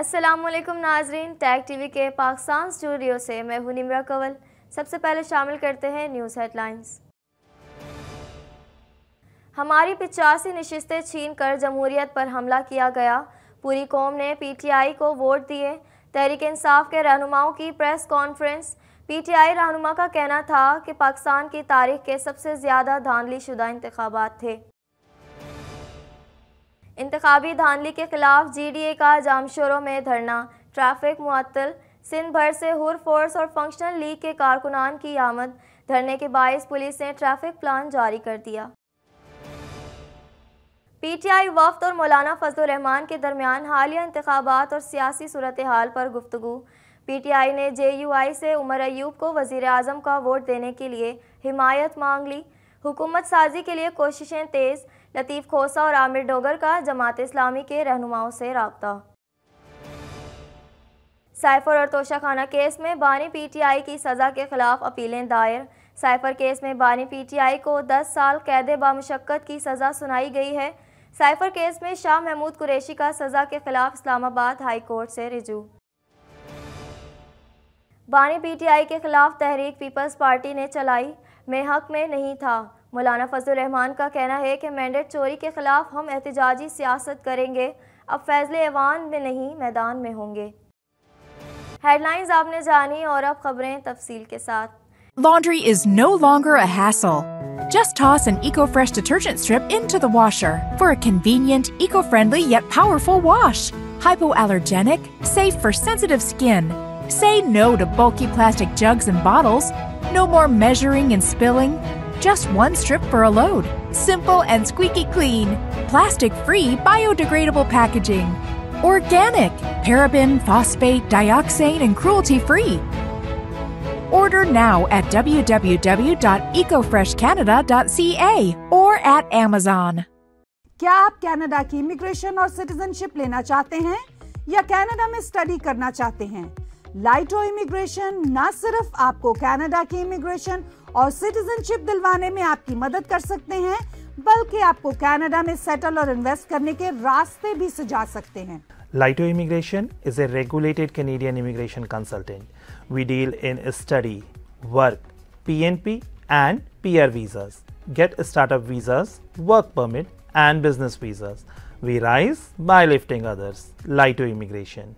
अस्सलाम वालेकुम नाजरीन टैग टीवी के पाकिस्तान स्टूडियो से मैं हूं निमरा कवल सबसे पहले शामिल करते हैं न्यूज़ हेडलाइंस हमारी पिचासी नशस्तें छीन कर जमहूरियत पर हमला किया गया पूरी कौम ने पीटीआई को वोट दिए तहरीक इंसाफ के रहनुमाओं की प्रेस कॉन्फ्रेंस पीटीआई रहनुमा का कहना था कि पाकिस्तान की तारीख के सबसे ज़्यादा धांधली शुदा इंतबात थे इंतबी धांधली के खिलाफ जीडीए का जामशोरों में धरना ट्रैफिक मुअत्तल सिंध भर से हुर फोर्स और फंक्शनल लीग के कारकुनान की आमद धरने के बायस पुलिस ने ट्रैफिक प्लान जारी कर दिया पीटीआई वफ्त और मौलाना फजल रहमान के दरमियान हालिया इंतबात और सियासी सूरत हाल पर गुफ्तु पी टी आई ने जे यू आई से उमर अयूब को वजीर अजम का वोट देने के लिए हिमायत मांग ली हुकूमत साजी के लिए कोशिशें तेज़ लतीफ़ खोसा और आमिर डोगर का जमात इस्लामी के रहनुमाओं से रबता साइफर और तोशाखाना केस में बानी पीटीआई की सज़ा के खिलाफ अपीलें दायर साइफर केस में बानी पीटीआई को 10 साल कैद बामशक्क़त की सज़ा सुनाई गई है साइफर केस में शाह महमूद कुरैशी का सज़ा के खिलाफ इस्लामाबाद हाई कोर्ट से रिजू बानी पीटीआई के खिलाफ तहरीक पीपल्स पार्टी ने चलाई मैं हक में नहीं था मौलाना फजल रहमान का कहना है कि मैंडेट चोरी के ख़िलाफ़ हम एहतजाजी सियासत करेंगे अब फैसले ऐवान में नहीं मैदान में होंगे हेडलाइंस आपने जानी और अब खबरें तफसील के साथ Laundry is no longer a hassle. Just toss an EcoFresh detergent strip into the washer for a convenient, eco-friendly yet powerful wash. Hypoallergenic, safe for sensitive skin. Say no to bulky plastic jugs and bottles. No more measuring and spilling. Just one strip for a load. Simple and squeaky clean. Plastic free, biodegradable packaging. Organic, paraben, phosphate, dioxane, and cruelty free. Order now at www.ecofreshcanada.ca or at Amazon. क्या आप Canada की immigration और citizenship लेना चाहते हैं या Canada में study करना चाहते हैं लाइटो इमिग्रेशन न सिर्फ आपको कनाडा की इमिग्रेशन और सिटीजनशिप दिलवाने में आपकी मदद कर सकते हैं बल्कि आपको कनाडा में सेटल और इन्वेस्ट करने के रास्ते भी सुझा सकते हैं लाइटो immigration is a regulated Canadian immigration consultant we deal in study work PNP and PR visas get startup visas work permit and business visas we rise by lifting others लाइटो इमिग्रेशन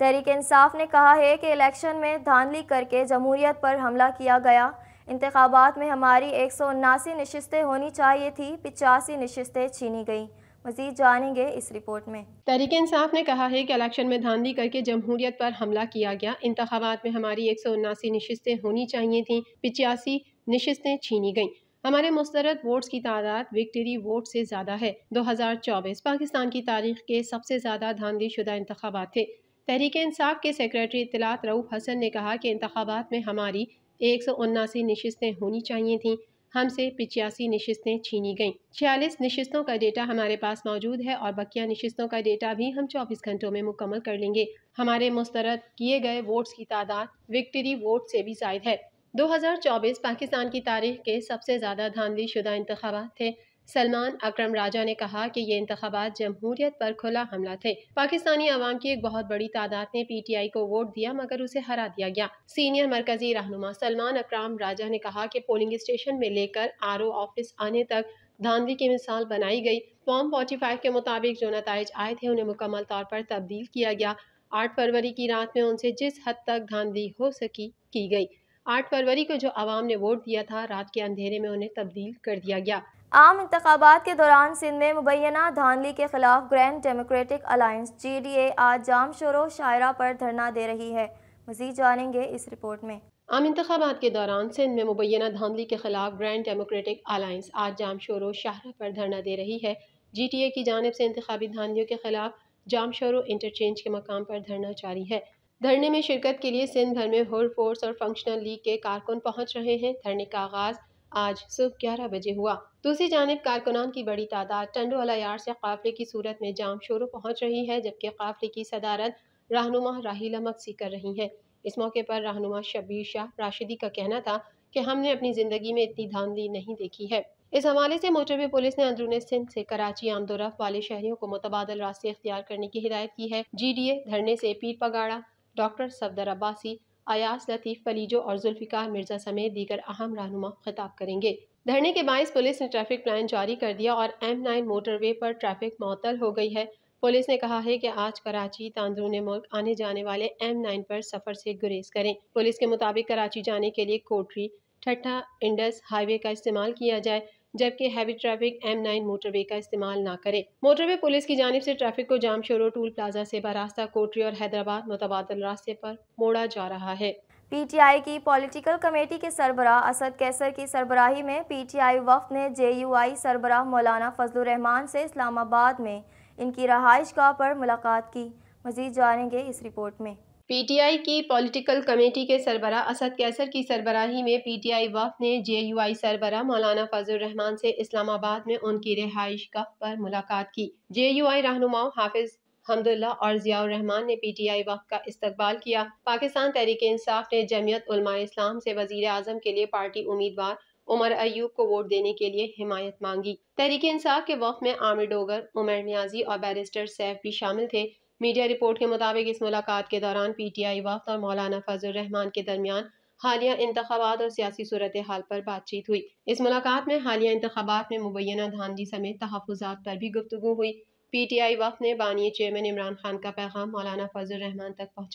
तहरीक इंसाफ ने कहा है कि इलेक्शन में धांधली करके जमहूरीत पर हमला किया गया इंतबात में हमारी एक सौ उन्नासी नशस्तें होनी चाहिए थी पिचासी नशस्तें छीनी गईं मजीद जानेंगे इस रिपोर्ट में तहरीक इंसाफ ने कहा है कि इलेक्शन में धांधली करके जमहूरीत पर हमला किया गया इंतबात में हमारी एक सौ उन्नासी नशस्तें होनी चाहिए थी पिचासी नशस्तें छीनी गईं हमारे मुस्तरद वोट्स की तादाद विक्टरी वोट से ज़्यादा है 2024 पाकिस्तान की तारीख के सबसे ज़्यादा धांधली शुदा इंतबात थे तहरीक इंसाफ के सेक्रेटरी इतलात रऊफ़ हसन ने कहा कि इंतबात में हमारी एक सौ उन्नासी नशस्तें होनी चाहिए थीं हमसे पिचासी नशस्तें छीनी गईं छियालीस नशस्तों का डेटा हमारे पास मौजूद है और बकिया नशस्तों का डेटा भी हम चौबीस घंटों में मुकम्मल कर लेंगे हमारे मुस्तरद किए गए वोट्स की तादाद विक्ट्री वोट से भी जायद है दो हजार चौबीस पाकिस्तान की तारीख के सबसे ज़्यादा धांधली शुदा इंतबात थे सलमान अक्रम राजा ने कहा कि ये इंतबात जमहूरियत पर खुला हमला थे पाकिस्तानी आवाम की एक बहुत बड़ी तादाद ने पी टी आई को वोट दिया मगर उसे हरा दिया गया सीनियर मरकजी रहनुमा सलमान अक्राम राजा ने कहा कि पोलिंग स्टेशन में लेकर आर ओ ऑफिस आने तक धांधली की मिसाल बनाई गई फॉर्म फोर्टी फाइव के मुताबिक जो नतज आए थे उन्हें मुकम्मल तौर पर तब्दील किया गया आठ फरवरी की रात में उनसे जिस हद तक धांधली हो सकी की गई आठ फरवरी को जो आवाम ने वोट दिया था रात के अंधेरे में उन्हें तब्दील कर दिया गया आम इंतबात के दौरान सिंध में मुबैना धानली के खिलाफ grand democratic alliance G D A आज जाम शोर शायरा पर धरना दे रही है मजीद जानेंगे इस रिपोर्ट में आम इंतबात के दौरान सिंध में मुबैना धानली के खिलाफ ग्रैंड डेमोक्रेटिक अलायंस आज जाम शोर शाहरा पर धरना दे रही है जी टी ए की जानब से इंतबी धानियों के खिलाफ जाम शोर इंटरचेंज के मकाम पर धरना जारी है धरने में शिरकत के लिए सिंध भर में होल फोर्स और फंक्शनल लीग के कारकुन पहुँच रहे हैं धरने का आगाज़ आज सुबह ग्यारह बजे हुआ दूसरी जानब कारकुनान की बड़ी तादाद टंडोला यार से काफिले की सूरत में जाम शोरों पहुँच रही है जबकि काफिले की सदारत रहनुमा राहीला मक्सी कर रही हैं इस मौके पर रहनुमा शबीर शाह राशिदी का कहना था कि हमने अपनी ज़िंदगी में इतनी धांधली नहीं देखी है इस हवाले से मोटरवे पुलिस ने अंदरून सिंध से कराची आमदोरफ वाले शहरियों को मुतबादल रास्ते अख्तियार करने की हिदायत की है जी डी ए धरने से पीर पगाड़ा डॉक्टर सफदर अब्बासी अयास लतीफ़ फलीजो और जुल्फ़िकार मिर्ज़ा समेत दीगर अहम रहनुमा खिताब करेंगे धरने के बायस पुलिस ने ट्रैफिक प्लान जारी कर दिया और एम नाइन मोटरवे पर ट्रैफिक मअतल हो गई है पुलिस ने कहा है कि आज कराची तंदरून मुल्क आने जाने वाले एम नाइन पर सफर से गुरेज करें पुलिस के मुताबिक कराची जाने के लिए कोटरी ठट्ठा इंडस हाईवे का इस्तेमाल किया जाए जबकि heavy traffic M nine motorway का इस्तेमाल ना करे मोटरवे पुलिस की जानब से ट्रैफिक को जाम शोरो टूल प्लाजा से बरास्ता कोटरी और हैदराबाद मुतबादल रास्ते पर मोड़ा जा रहा है पीटीआई की पॉलिटिकल कमेटी के सरबराह असद कैसर की सरबराही में पीटीआई वफ ने जेयूआई सरबराह मौलाना फजलरहमान से इस्लामाबाद में इनकी रहाइश गाह पर मुलाकात की मजीद जानेंगे इस रिपोर्ट में पीटीआई की पॉलिटिकल कमेटी के सरबरा असद कैसर की सरबराही में पीटीआई वफ ने जे यू आई सरबरा मौलाना फजल रहमान से इस्लामाबाद में उनकी रिहाइश गह पर मुलाकात की जे यू आई रहनुमाओं हाफिज हमदुल्ला और जियाउर रहमान ने आई वक्त का इस्तबाल किया पाकिस्तान तहरीक इंसाफ ने जमयत उलमा इस्लाम से वजीर आजम के लिए पार्टी उम्मीदवार उमर अयूब को वोट देने के लिए हिमायत मांगी तहरीक इंसाफ के वक्त में आमिर डोगर उमर न्याजी और बैरिस्टर सैफ भी शामिल थे मीडिया रिपोर्ट के मुताबिक इस मुलाकात के दौरान पी टी आई वफ्त और मौलाना रहमान के दरमियान हालिया इंतबात और सियासी सूरत हाल पर बातचीत हुई इस मुलाकात में हालिया इंतबात में मुबैना धानजी समेत तहफात पर भी गुफ्तु हुई पी टी आई वफ ने बानी चेयरमैन इमरान खान का पैगाम मौलाना फजल रहमान तक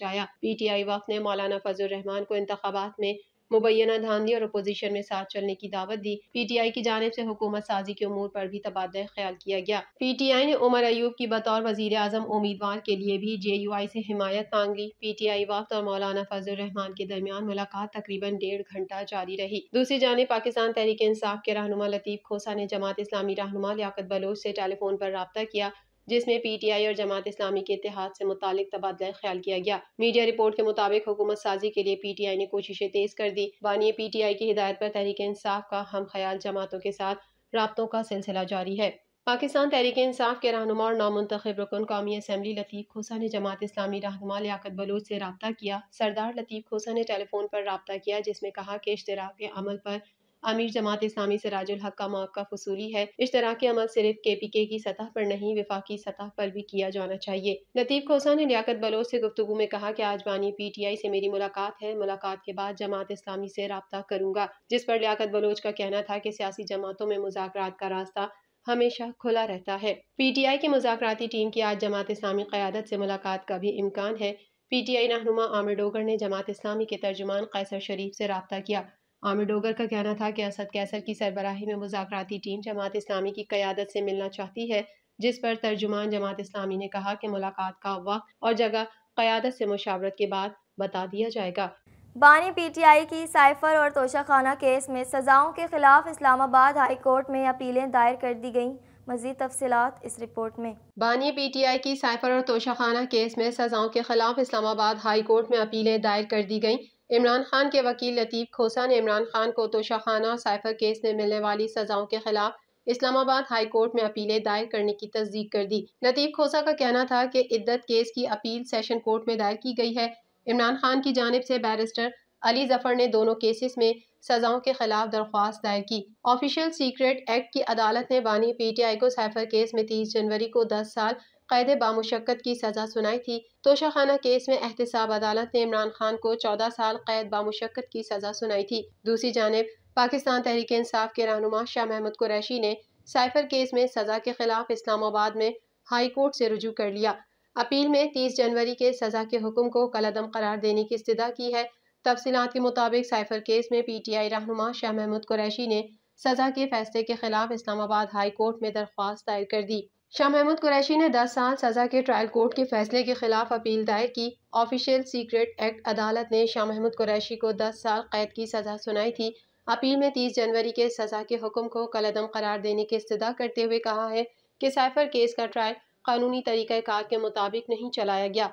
टी आई वफ ने मौलाना फजल रहमान को इंतबात में मुबैना दी और अपोजिशन में साथ चलने की दावत दी पीटीआई की जानब ऐसी हुकूमत साजी के अमूर आरोप भी तबादला ख्याल किया गया पी टी आई ने उमर अयूब की बतौर वजीर अजम उम्मीदवार के लिए भी जे यू आई ऐसी हिमायत मांग ली पी टी आई वक्त और मौलाना फजल रहमान के दरमियान मुलाकात तकरीबन डेढ़ घंटा जारी रही दूसरी जानब पाकिस्तान तहरीक इंसाफ के रहनुमा लतीफ खोसा ने जमात इस्लामी रहनुमा लियात बलोच ऐसी टेलीफोन आरोप रबता किया जिसमें पीटीआई और जमात इस्लामी के इतिहाद से मुतालिक तबादला ख्याल किया गया मीडिया रिपोर्ट के मुताबिक हुकूमत साजी के लिए पीटीआई ने कोशिशें तेज कर दी टी पीटीआई की हिदायत पर तहरीक इंसाफ का हम ख्याल जमातों के साथ रबतों का सिलसिला जारी है पाकिस्तान तहरीक इंसाफ के रहनुमा और नामंतखब रुकन कौमी असम्बली लतीफ़ खोसा ने जमात इस्लामी रहनुमा लियाकत बलूच से रबता किया सरदार लतीफ़ खोसा ने टेलीफोन पर रबता किया जिसमें कहा कि इश्तराक के अमल पर अमीर जमात इस्लामी सराजुल हक का मौक़ फसूली है इस तरह के अमल सिर्फ के पी के की सतह पर नहीं विफाकी सतह पर भी किया जाना चाहिए लतीफ़ खोसा ने लियात बलोच से गुफ्तु में कहा कि आज बानी पी टी आई से मेरी मुलाकात है मुलाकात के बाद जमात इस्लामी से रबता करूँगा जिस पर लियाकत बलोच का कहना था कि सियासी जमातों में मुजाक का रास्ता हमेशा खुला रहता है पी टी आई की मुजाकती टीम की आज जमात इस्लामी क्यादत से मुलाकात का भी इम्कान है पी टी आई रहनुमा आमिर डोगर ने जमात इस्लामी के तर्जुमान कैसर शरीफ से रबता किया आमिर डोगर का कहना था कि असद कैसर की सरबराही में मुजाकती टीम जमात इस्लामी की क्यादत से मिलना चाहती है जिस पर तर्जुमान जमात इस्लामी ने कहा कि मुलाकात का वक्त और जगह क्यादत से मुशावरत के बाद बता दिया जाएगा बानी पीटीआई की साइफर और तोशाखाना केस में सजाओं के खिलाफ इस्लामाबाद हाई कोर्ट में अपीलें दायर कर दी गईं मजीद तफसी इस रिपोर्ट में बानी पीटीआई की साइफर और तोशाखाना केस में सजाओं के खिलाफ इस्लामाबाद हाई कोर्ट में अपीलें दायर कर दी गईं इमरान खान के वकील लतीफ़ खोसा ने इमरान खान को तोशाखाना साइफर केस में मिलने वाली सजाओं के खिलाफ इस्लामाबाद हाई कोर्ट में अपीलें दायर करने की तस्दीक कर दी लतीफ़ खोसा का कहना था कि इद्दत केस की अपील सेशन कोर्ट में दायर की गई है इमरान खान की जानब से बैरिस्टर अली जफर ने दोनों केसेस में सजाओं के खिलाफ दरख्वास्त दायर की ऑफिशियल सीक्रेट एक्ट की अदालत ने बानी पीटीआई को साइफर केस में तीस जनवरी को दस साल कैद बामुशक्कत की सज़ा सुनाई थी तोशाखाना केस में एहतसाब अदालत ने इमरान खान को चौदह साल कैद बामुशक्कत की सज़ा सुनाई थी दूसरी जानब पाकिस्तान तहरीक इंसाफ के रहनुमा शाह महमूद कुरैशी ने साइफर केस में सज़ा के खिलाफ इस्लामाबाद में हाई कोर्ट से रुजू कर लिया अपील में तीस जनवरी के सज़ा के हुक्म को कलदम करार देने की इस्तः की है तफसीत के मुताबिक साइफर केस में पी टी आई रहनुमा शाह महमूद कुरैशी ने सज़ा के फैसले के खिलाफ इस्लामाबाद हाई कोर्ट में दरख्वास्त दायर कर दी शाह महमूद कुरैशी ने 10 साल सज़ा के ट्रायल कोर्ट के फैसले के खिलाफ अपील दायर की ऑफिशियल सीक्रेट एक्ट अदालत ने शाह महमूद कुरैशी को 10 साल कैद की सज़ा सुनाई थी अपील में 30 जनवरी के सज़ा के हुक्म को कलदम करार देने की इस्तः करते हुए कहा है कि साइफर केस का ट्रायल कानूनी तरीक़ार के मुताबिक नहीं चलाया गया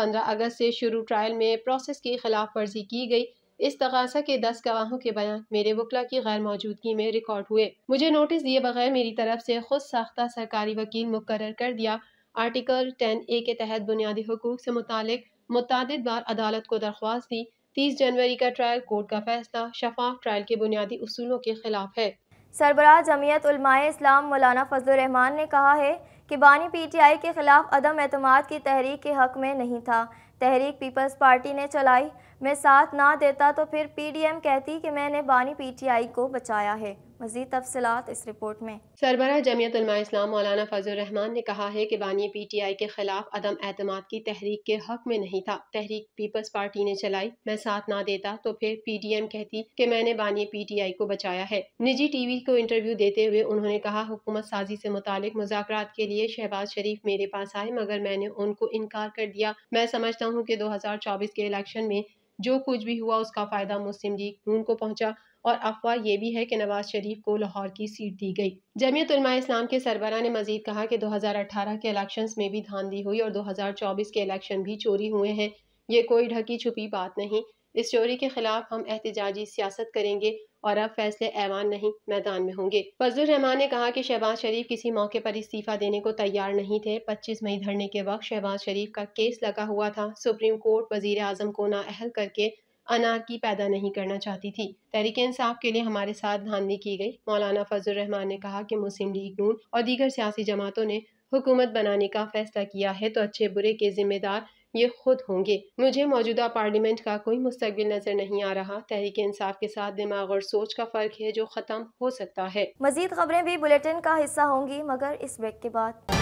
पंद्रह अगस्त से शुरू ट्रायल में प्रोसेस की खिलाफ वर्जी की गई इस तगासा के दस गवाहों के बयान मेरे वकला की गैर मौजूदगी में रिकॉर्ड हुए मुझे नोटिस दिए बगैर मेरी तरफ से खुद साख्ता सरकारी वकील मुकर कर दिया आर्टिकल टेन ए के तहत बुनियादी हकूक से मुतक मुतद बार अदालत को दरख्वास्त दी तीस जनवरी का ट्रायल कोर्ट का फैसला शफाफ ट्रायल के बुनियादी असूलों के खिलाफ है सरबराह जमीयत उलमाए इस्लाम मौलाना फजल रहमान ने कहा है कि बानी पीटीआई के खिलाफ अदम एतमाद की तहरीक के हक में नहीं था तहरीक पीपल्स पार्टी ने चलाई मैं साथ ना देता तो फिर पीडीएम कहती कि मैंने बानी पीटीआई को बचाया है मजीद तफसलत इस रिपोर्ट में सरबरा जमीयत इस्लाम मौलाना फजल रहमान ने कहा है कि बानी पी टी आई के खिलाफ अदम एतम की तहरीक के हक में नहीं था तहरीक पीपल्स पार्टी ने चलाई मैं साथ ना देता तो फिर पी टी एम कहती की मैंने बानी पी टी आई को बचाया है निजी टी वी को इंटरव्यू देते हुए उन्होंने कहा हुकूमत साजी ऐसी मुतालिक मुजाकर के लिए शहबाज शरीफ मेरे पास आए मगर मैंने उनको इनकार कर दिया मैं समझता हूँ की दो हजार चौबीस के इलेक्शन में जो कुछ भी हुआ उसका फायदा मुस्लिम लीग नून को पहुँचा और अफवाह ये भी है कि नवाज शरीफ को लाहौर की सीट दी गई जमीयत इस्लाम के सरबरा ने मजीद कहा कि 2018 के इलेक्शंस में भी धांधली हुई और 2024 के इलेक्शन भी चोरी हुए हैं ये कोई ढकी छुपी बात नहीं इस चोरी के खिलाफ हम एहतजाजी सियासत करेंगे और अब फैसले ऐवान नहीं मैदान में होंगे फजल रहमान ने कहा कि शहबाज शरीफ किसी मौके पर इस्तीफा देने को तैयार नहीं थे 25 मई धरने के वक्त शहबाज शरीफ का केस लगा हुआ था सुप्रीम कोर्ट वजीर आजम को नाअहल करके अनारकी पैदा नहीं करना चाहती थी तहरीक इंसाफ के लिए हमारे साथ धांधली की गई मौलाना फजल रहमान ने कहा कि मुस्लिम लीग नून और दीगर सियासी जमातों ने हुकूमत बनाने का फैसला किया है तो अच्छे बुरे के जिम्मेदार ये खुद होंगे मुझे मौजूदा पार्लियामेंट का कोई मुस्तबिल नजर नहीं आ रहा तहरीक इंसाफ के साथ दिमाग और सोच का फर्क है जो खत्म हो सकता है मजीद खबरें भी बुलेटिन का हिस्सा होंगी मगर इस ब्रेक के बाद